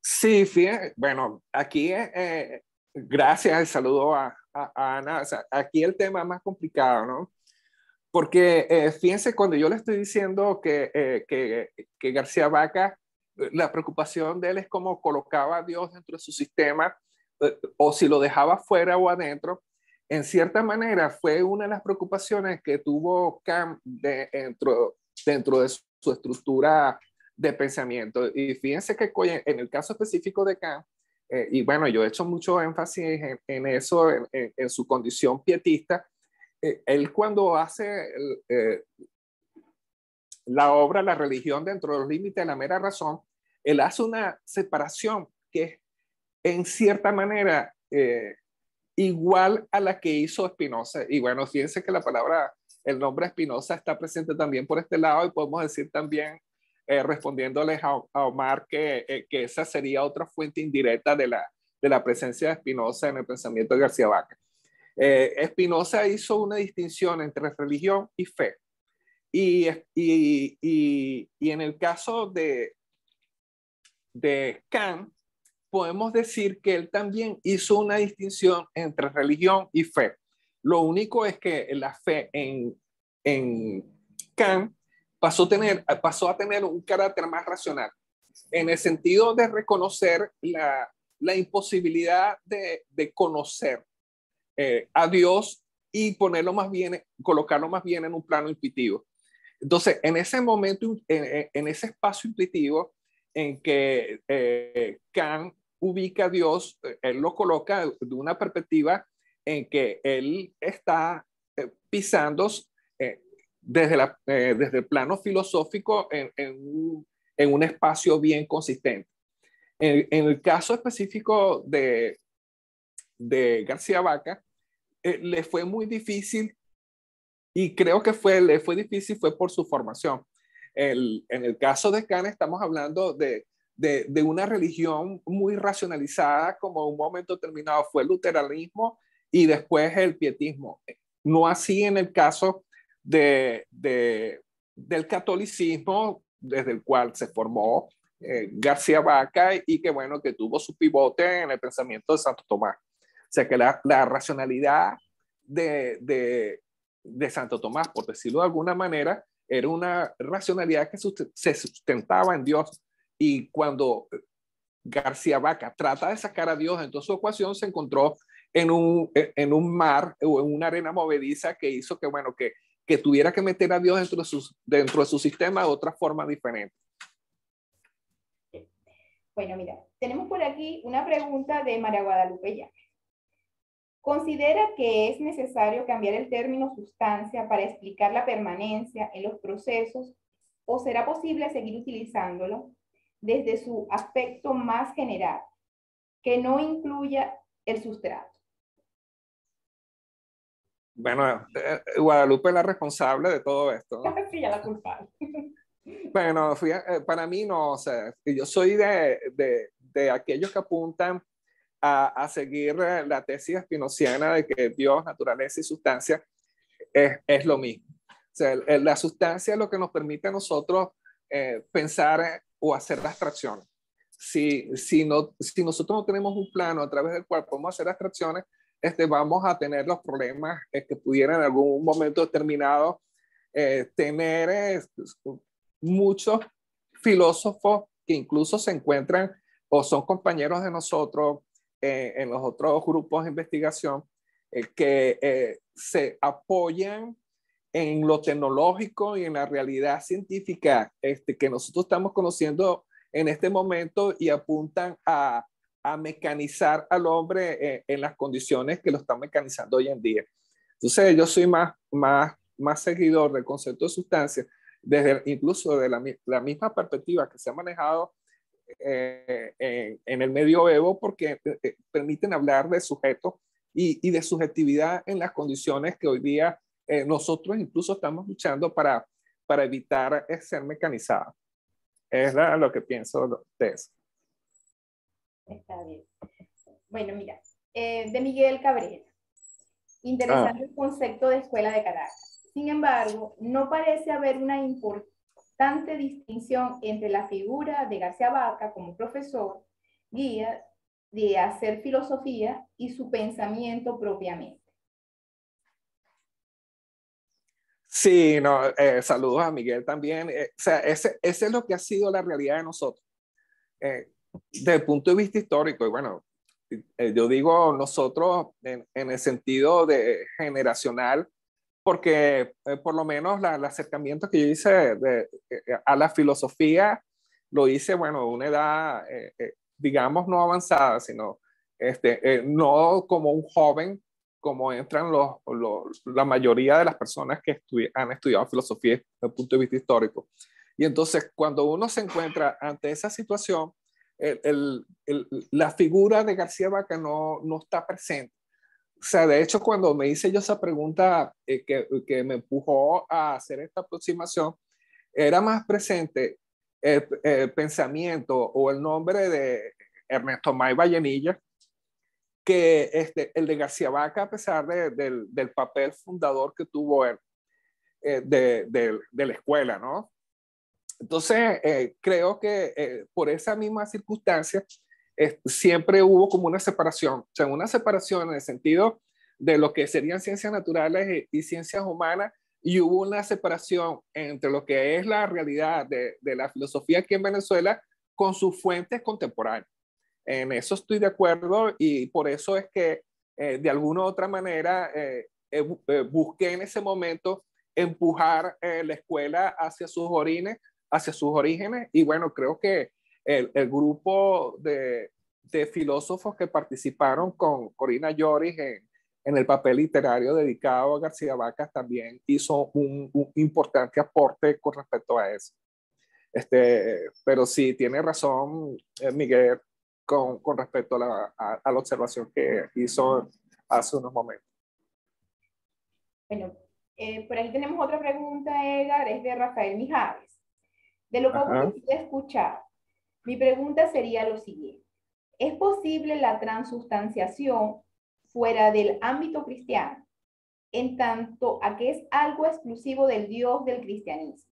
Speaker 3: Sí, Bueno, aquí, eh, eh, gracias, el saludo a, Ana. aquí el tema más complicado, ¿no? Porque eh, fíjense, cuando yo le estoy diciendo que, que, García Vaca, la preocupación de él es cómo colocaba a Dios dentro de su sistema, o si lo dejaba fuera o adentro, en cierta manera fue una de las preocupaciones que tuvo Kant dentro, dentro de su, estructura de pensamiento. Y fíjense que en el caso específico de Kant, eh, y bueno, yo he hecho mucho énfasis en, eso, en, su condición pietista, eh, él cuando hace eh, la obra La religión dentro de los límites de la mera razón, él hace una separación que en cierta manera igual a la que hizo Spinoza. Y bueno, fíjense que la palabra, el nombre Spinoza está presente también por este lado y podemos decir también, eh, respondiéndoles a, Omar, que, eh, que, esa sería otra fuente indirecta de la, de la presencia de Spinoza en el pensamiento de García Vaca. Eh, Espinosa hizo una distinción entre religión y fe. Y, y, y, y en el caso de, de Kant, podemos decir que él también hizo una distinción entre religión y fe. Lo único es que la fe en, en Kant pasó a, tener, pasó a tener un carácter más racional, en el sentido de reconocer la, la imposibilidad de, de conocer eh, a Dios y ponerlo más bien, colocarlo más bien en un plano intuitivo. Entonces, en ese momento, en, ese espacio intuitivo en que eh, Kant ubica a Dios, eh, él lo coloca de una perspectiva en que él está eh, pisando eh, desde, el plano filosófico en, un, espacio bien consistente. En, el caso específico de, García Vaca, le fue muy difícil y creo que fue, le fue difícil fue por su formación. en el caso de Cannes estamos hablando de de, una religión muy racionalizada, como un momento determinado fue el luteranismo y después el pietismo. No así en el caso de, del catolicismo, desde el cual se formó eh, García Vaca y que, bueno, que tuvo su pivote en el pensamiento de Santo Tomás. O sea que la, racionalidad de, de, Santo Tomás, por decirlo de alguna manera, era una racionalidad que se sustentaba en Dios y cuando eh, García Vaca trata de sacar a Dios entonces su ecuación, se encontró e, en un, mar o en una arena movediza que hizo que, bueno, que, tuviera que meter a Dios dentro de, su, dentro de su sistema de otra forma diferente.
Speaker 2: Bueno, mira, tenemos por aquí una pregunta de María Guadalupe ya. ¿Considera que es necesario cambiar el término sustancia para explicar la permanencia en los procesos o será posible seguir utilizándolo? desde su aspecto más general, que no incluya el sustrato.
Speaker 3: Bueno, eh, Guadalupe es la responsable de todo esto. sí, la culpable. Bueno, fui eh, para mí no, o sea, yo soy de, de, de aquellos que apuntan a, a, seguir eh, la tesis espinociana de que Dios, naturaleza y sustancia es, es lo mismo. O sea, la sustancia es lo que nos permite a nosotros eh, pensar o hacer las tracciones. Si, si, no, si nosotros no tenemos un plano a través del cual podemos hacer las tracciones, este, vamos a tener los problemas eh, que pudiera en algún momento determinado eh, tener eh, muchos filósofos que incluso se encuentran o son compañeros de nosotros en los otros grupos de investigación que se apoyan en lo tecnológico y en la realidad científica este, que nosotros estamos conociendo en este momento y apuntan a, mecanizar al hombre eh, en, las condiciones que lo están mecanizando hoy en día. Entonces yo soy más, más, más seguidor del concepto de sustancia, desde, incluso de la, misma perspectiva que se ha manejado eh, en, el medioevo, porque eh, permiten hablar de sujeto y, de subjetividad en las condiciones que hoy día eh, nosotros incluso estamos luchando para, para evitar ser mecanizada. Es lo que pienso de eso.
Speaker 2: Está bien. Bueno, mira, eh, de Miguel Cabrera. Interesante el ah. concepto de escuela de Caracas. Sin embargo, no parece haber una importante distinción entre la figura de García Vaca como profesor, guía de hacer filosofía y su pensamiento propiamente.
Speaker 3: Sí, no, eh, saludos a Miguel también. Eh, o sea, ese, es lo que ha sido la realidad de nosotros. Eh, desde el punto de vista histórico, y bueno, yo digo nosotros en, el sentido de generacional, porque por lo menos el acercamiento que yo hice a la filosofía lo hice, bueno, a una edad, digamos, no avanzada, sino este, no como un joven como entran los, la mayoría de las personas que han estudiado filosofía desde el punto de vista histórico. Y entonces, cuando uno se encuentra ante esa situación, la figura de García Vaca no, no, está presente. O sea, de hecho, cuando me hice yo esa pregunta eh, que, que, me empujó a hacer esta aproximación, era más presente el, pensamiento o el nombre de Ernesto May Vallenilla, que este, el de García Vaca, a pesar del, papel fundador que tuvo él, eh, de, la escuela, ¿no? Entonces, eh, creo que eh, por esa misma circunstancia, siempre hubo como una separación, o sea, una separación en el sentido de lo que serían ciencias naturales y, ciencias humanas, y hubo una separación entre lo que es la realidad de, la filosofía aquí en Venezuela con sus fuentes contemporáneas. En eso estoy de acuerdo y por eso es que eh, de alguna u otra manera eh, eh, busqué en ese momento empujar la escuela hacia sus orígenes, hacia sus orígenes y bueno, creo que el, grupo de, filósofos que participaron con Corina Lloris en, en, el papel literario dedicado a García Vacas también hizo un, importante aporte con respecto a eso. Este, pero sí, tiene razón Miguel con, respecto a la, observación que hizo hace unos momentos. Bueno,
Speaker 2: eh, por ahí tenemos otra pregunta, Edgar, es de Rafael Mijares. De lo poco que he escuchado, mi pregunta sería lo siguiente. ¿Es posible la transustanciación fuera del ámbito cristiano, en tanto a que es algo exclusivo del Dios del cristianismo?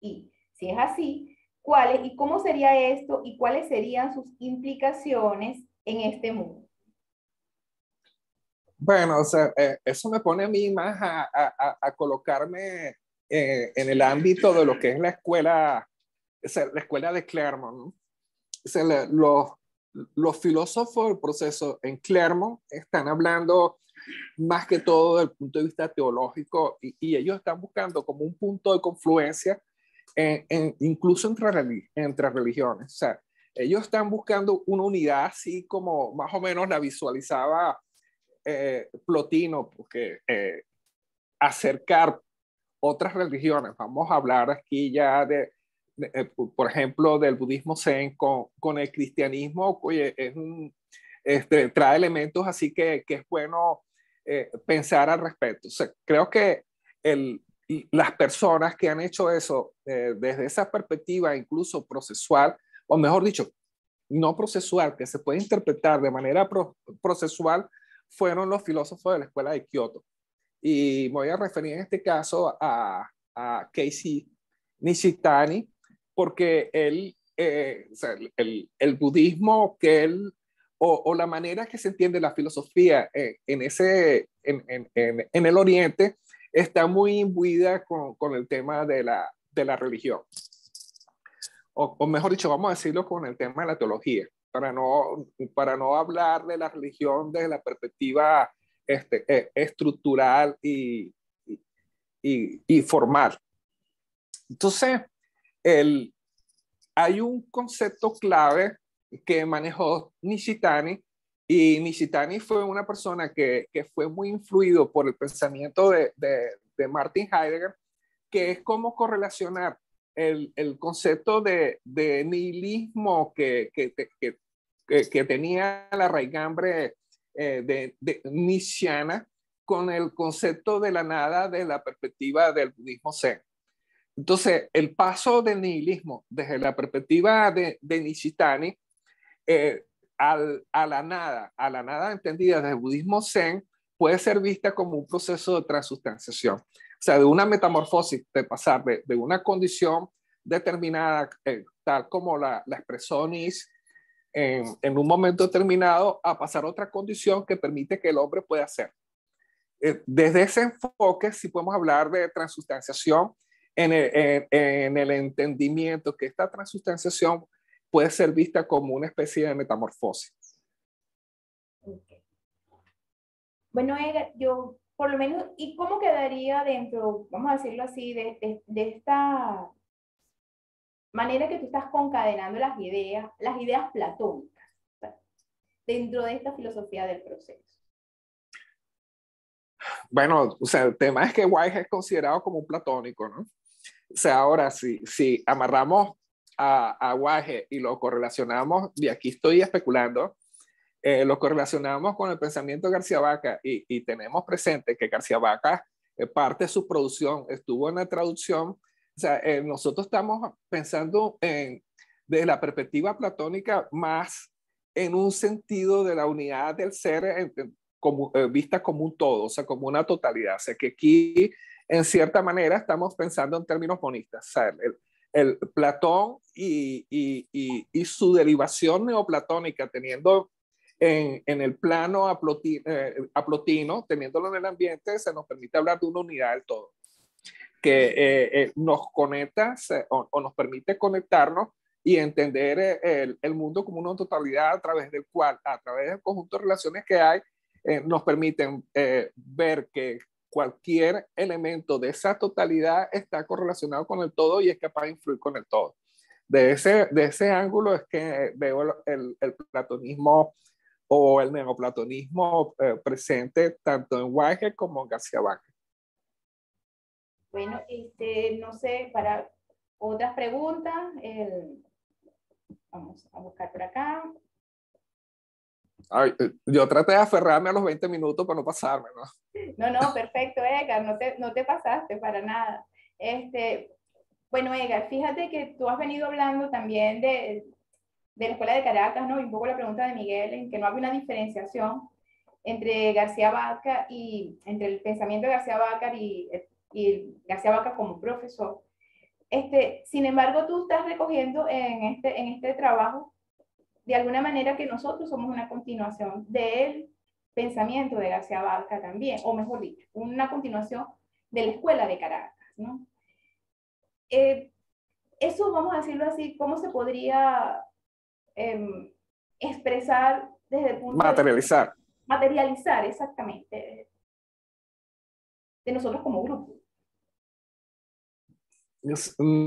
Speaker 2: Y si es así, cuáles y cómo sería esto y cuáles serían sus implicaciones en este mundo.
Speaker 3: Bueno, eh, eso me pone a mí más a, colocarme eh, en el ámbito de lo que es la escuela, la escuela de Clermont. los, filósofos del proceso en Clermont están hablando más que todo del el punto de vista teológico y, y ellos están buscando como un punto de confluencia incluso entre, entre religiones. O sea, ellos están buscando una unidad así como más o menos la visualizaba eh, Plotino, porque eh, acercar otras religiones, vamos a hablar aquí ya de, eh, por ejemplo, del budismo zen con, el cristianismo, oye, es un, este, trae elementos así que, que es bueno pensar al respecto. O sea, creo que el, y las personas que han hecho eso eh, desde esa perspectiva, incluso procesual, o mejor dicho, no procesual, que se puede interpretar de manera procesual, fueron los filósofos de la Escuela de Kioto. Y me voy a referir en este caso a, a Casey Nishitani, porque él, eh, el, budismo que él, o, la manera que se entiende la filosofía eh, en, ese, en el Oriente, está muy imbuida con, el tema de la, religión. O, mejor dicho, vamos a decirlo con el tema de la teología, para no, para no hablar de la religión desde la perspectiva este, eh, estructural y, y, y, formal. Entonces, el, hay un concepto clave que manejó Nishitani y Nishitani fue una persona que, que fue muy influido por el pensamiento de, de, Martin Heidegger, que es cómo correlacionar el, el concepto de, de nihilismo que, que, que, tenía la raigambre eh, de, de con el concepto de la nada de la perspectiva del budismo zen. Entonces, el paso del nihilismo desde la perspectiva de, de Nishitani eh, a la nada, a la nada entendida desde el budismo zen, puede ser vista como un proceso de transustanciación. O sea, de una metamorfosis, de pasar de, una condición determinada, eh, tal como la, la expresó Nis, en, un momento determinado a pasar a otra condición que permite que el hombre pueda ser. Eh, desde ese enfoque, si podemos hablar de transustanciación en en el entendimiento que esta transustanciación puede ser vista como una especie de metamorfosis.
Speaker 2: Bueno, yo por lo menos, ¿y cómo quedaría dentro, vamos a decirlo así, de, de, esta manera que tú estás concadenando las ideas, las ideas platónicas, dentro de esta filosofía del proceso?
Speaker 3: Bueno, o sea, el tema es que Whitehead es considerado como un platónico, ¿no? O sea, ahora, si, si amarramos a, a y lo correlacionamos, y aquí estoy especulando, eh, lo correlacionamos con el pensamiento de García Vaca y, tenemos presente que García Vaca, eh, parte de su producción estuvo en la traducción, o sea, eh, nosotros estamos pensando en, desde la perspectiva platónica más en un sentido de la unidad del ser como, vista como un todo, o sea, como una totalidad, o sea, que aquí en cierta manera estamos pensando en términos monistas, o sea, el, el Platón y, y, y, su derivación neoplatónica, teniendo en, en el plano eh, aplotino, eh, teniéndolo en el ambiente, se nos permite hablar de una unidad del todo, que eh, eh, nos conecta o, nos permite conectarnos y entender el, el, mundo como una totalidad a través del cual, a través del conjunto de relaciones que hay, nos permiten ver que cualquier elemento de esa totalidad está correlacionado con el todo y es capaz de influir con el todo. De ese, de ese ángulo es que veo el, el, platonismo o el neoplatonismo eh, presente tanto en Weigel como en García Vaca.
Speaker 2: Bueno, este, no sé, para otras preguntas, vamos a buscar por acá.
Speaker 3: Eh, yo traté de aferrarme a los 20 minutos para no pasarme, ¿no?
Speaker 2: No, no, perfecto, Edgar, no te, no te pasaste para nada. Este, bueno, Edgar, fíjate que tú has venido hablando también de, de la Escuela de Caracas, ¿no? Y un poco la pregunta de Miguel, en que no había una diferenciación entre García Vaca y entre el pensamiento de García Vaca y, García Vaca como profesor. Este, sin embargo, tú estás recogiendo en este, en este trabajo de alguna manera que nosotros somos una continuación del pensamiento de García Barca también, o mejor dicho, una continuación de la escuela de Caracas. Eh, eso, vamos a decirlo así, ¿cómo se podría em, expresar desde el punto
Speaker 3: Materializar.
Speaker 2: materializar, exactamente, de nosotros como grupo
Speaker 3: no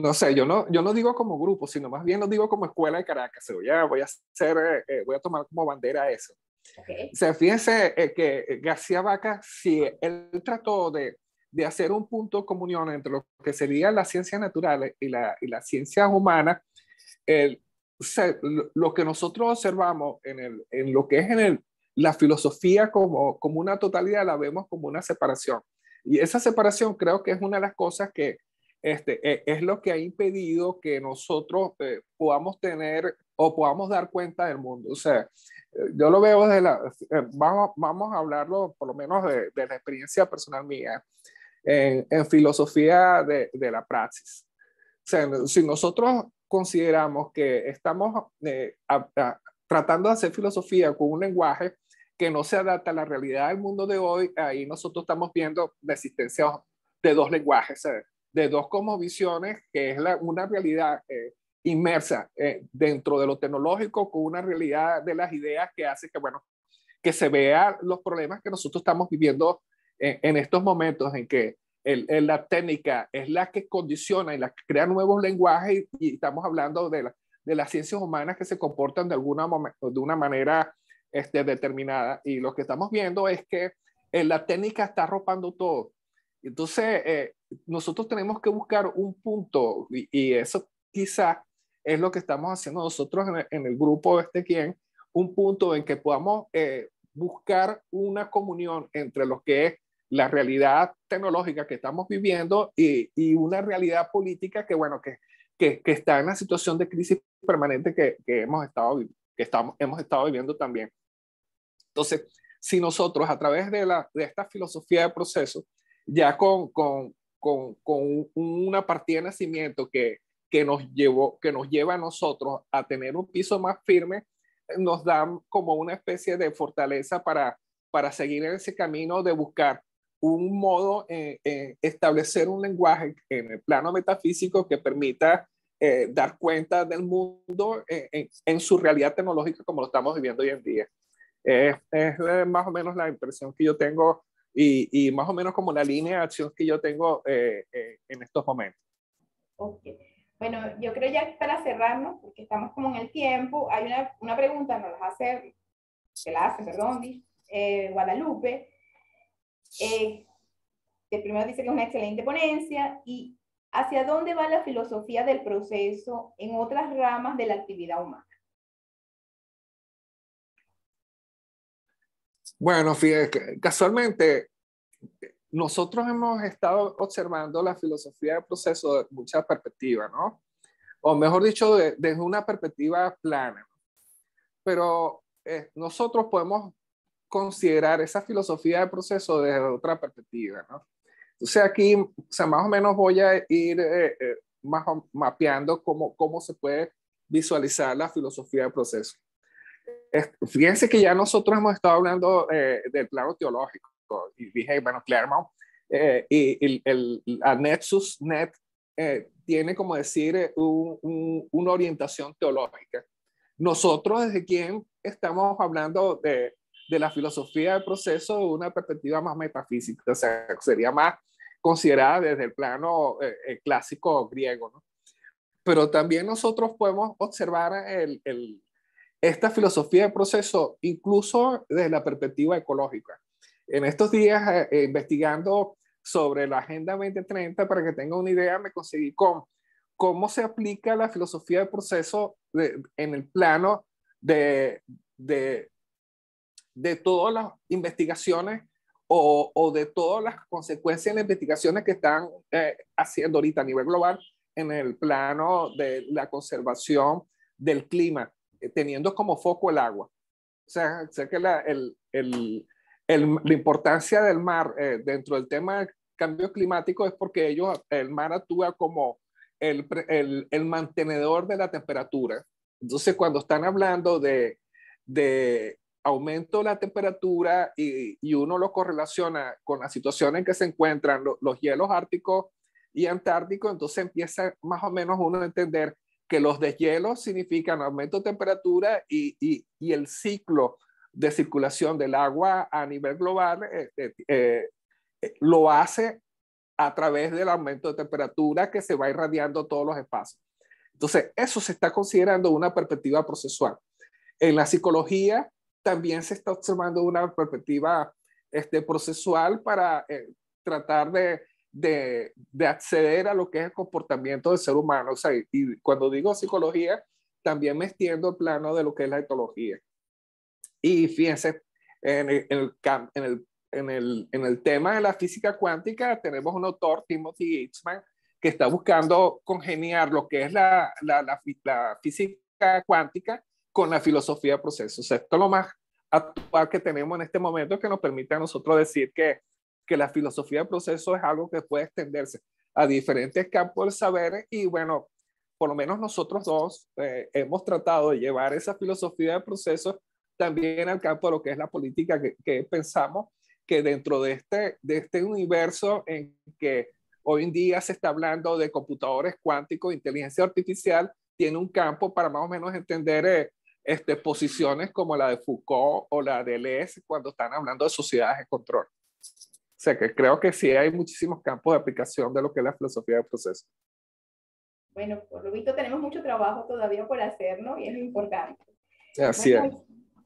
Speaker 3: mm, sé, yo no, yo no digo como grupo, sino más bien lo digo como escuela de Caracas. Voy a, voy a, hacer, eh, eh, voy a tomar como bandera eso. fíjense eh, que García Vaca, si él trató de, hacer un punto de comunión entre lo que sería las ciencias naturales y, la, y las ciencias humanas, lo que nosotros observamos en, lo que es en la filosofía como, como una totalidad, la vemos como una separación. Y esa separación creo que es una de las cosas que, este, e, es lo que ha impedido que nosotros eh, podamos tener o podamos dar cuenta del mundo. O sea, eh, yo lo veo desde la, eh, vamos, a hablarlo por lo menos de, la experiencia personal mía, en, filosofía de, la praxis. O sea, si nosotros consideramos que estamos tratando de hacer filosofía con un lenguaje que no se adapta a la realidad del mundo de hoy, ahí nosotros estamos viendo la existencia de dos lenguajes. ¿sabes? de dos como visiones, que es una realidad eh, inmersa eh, dentro de lo tecnológico con una realidad de las ideas que hace que, bueno, que se vean los problemas que nosotros estamos viviendo eh, en, estos momentos en que la técnica es la que condiciona y la que crea nuevos lenguajes y, estamos hablando de, de, las ciencias humanas que se comportan de alguna de una manera este, determinada y lo que estamos viendo es que la técnica está arropando todo. Entonces, nosotros tenemos que buscar un punto y, eso quizás es lo que estamos haciendo nosotros en el, en el grupo este quien, un punto en que podamos eh, buscar una comunión entre lo que es la realidad tecnológica que estamos viviendo y, una realidad política que, bueno, que, que, está en la situación de crisis permanente que, que, hemos, estado, que estamos, hemos estado viviendo también. Entonces, si nosotros a través de, la, de esta filosofía de proceso, ya con, con, una partida de nacimiento que, nos llevó, que nos lleva a nosotros a tener un piso más firme, nos dan como una especie de fortaleza para, para seguir en ese camino de buscar un modo, eh, eh, establecer un lenguaje en el plano metafísico que permita eh, dar cuenta del mundo en, en, su realidad tecnológica como lo estamos viviendo hoy en día. es más o menos la impresión que yo tengo y, más o menos como la línea de acción que yo tengo eh, eh, en estos momentos.
Speaker 2: Ok. Bueno, yo creo ya para cerrarnos, porque estamos como en el tiempo, hay una, una pregunta, nos la hace, la hace, perdón, eh, Guadalupe, el primero dice que es una excelente ponencia, y ¿hacia dónde va la filosofía del proceso en otras ramas de la actividad humana?
Speaker 3: Bueno, fíjate, casualmente nosotros hemos estado observando la filosofía del proceso de muchas perspectivas, ¿no? O mejor dicho, desde una perspectiva plana. Pero eh, nosotros podemos considerar esa filosofía del proceso desde otra perspectiva, ¿no? Entonces aquí, o sea, más o menos voy a ir eh, eh, más, mapeando cómo, cómo se puede visualizar la filosofía del proceso fíjense que ya nosotros hemos estado hablando eh, del plano teológico y dije, bueno, Claremont eh, y, el, Nexus Net eh, tiene, como decir, una orientación teológica. Nosotros, desde quien estamos hablando de, de la filosofía del proceso, una perspectiva más metafísica, o sea, sería más considerada desde el plano clásico griego, ¿no? Pero también nosotros podemos observar el, el, esta filosofía de proceso incluso desde la perspectiva ecológica. En estos días, eh, eh, investigando sobre la Agenda 2030, para que tenga una idea, me conseguí con cómo se aplica la filosofía de proceso en el plano de, de, de, todas las investigaciones o, o, de todas las consecuencias de las investigaciones que están eh, haciendo ahorita a nivel global en el plano de la conservación del clima. Eh, teniendo como foco el agua. O sea, sé que la, importancia del mar eh, dentro del tema cambio climático es porque ellos, el mar actúa como el, mantenedor de la temperatura. Entonces, cuando están hablando de, aumento de la temperatura y, y, uno lo correlaciona con la situación en que se encuentran los hielos árticos y antárticos, entonces empieza más o menos uno a entender que los deshielos significan aumento de temperatura y, el ciclo de circulación del agua a nivel global eh, eh, eh, lo hace a través del aumento de temperatura que se va irradiando todos los espacios. Entonces, eso se está considerando una perspectiva procesual. En la psicología también se está observando una perspectiva este, procesual para tratar de de, acceder a lo que es el comportamiento del ser humano. O sea, y, cuando digo psicología, también me extiendo el plano de lo que es la etología. Y fíjense, en el, tema de la física cuántica tenemos un autor, Timothy Eichmann que está buscando congeniar lo que es la, física cuántica con la filosofía de procesos. esto es lo más actual que tenemos en este momento que nos permite a nosotros decir que que la filosofía del proceso es algo que puede extenderse a diferentes campos del saber y bueno, por lo menos nosotros dos eh, hemos tratado de llevar esa filosofía de proceso también al campo de lo que es la política, que, pensamos que dentro de este, de este universo en que hoy en día se está hablando de computadores cuánticos, inteligencia artificial, tiene un campo para más o menos entender eh, este, posiciones como la de Foucault o la de Léz cuando están hablando de sociedades de control. O sea, que creo que sí hay muchísimos campos de aplicación de lo que es la filosofía del proceso.
Speaker 2: Bueno, por lo visto tenemos mucho trabajo todavía por hacer, ¿no? Y es importante. Así es.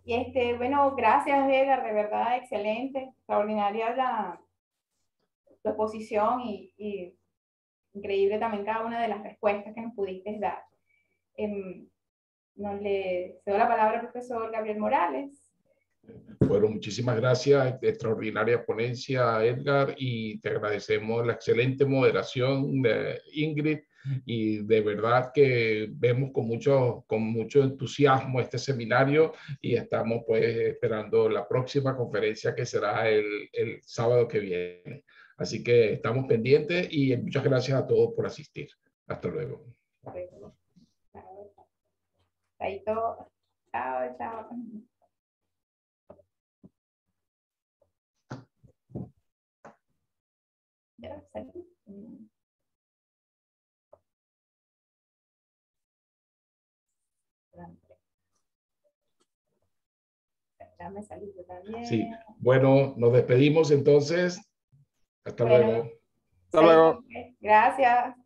Speaker 2: Y este, bueno, gracias, Edgar, de verdad, excelente, extraordinaria la, la exposición y, increíble también cada una de las respuestas que nos pudiste dar. Em, nos le cedo la palabra al profesor Gabriel Morales.
Speaker 1: Bueno, muchísimas gracias. Extraordinaria ponencia, Edgar, y te agradecemos la excelente moderación de eh, Ingrid. Y de verdad que vemos con mucho, con mucho entusiasmo este seminario y estamos pues esperando la próxima conferencia que será el, el sábado que viene. Así que estamos pendientes y muchas gracias a todos por asistir. Hasta luego.
Speaker 2: Chao, chao. ya grande Ya me salí yo también. Sí,
Speaker 1: bueno, nos despedimos entonces. Hasta luego. Hasta luego.
Speaker 3: Gracias.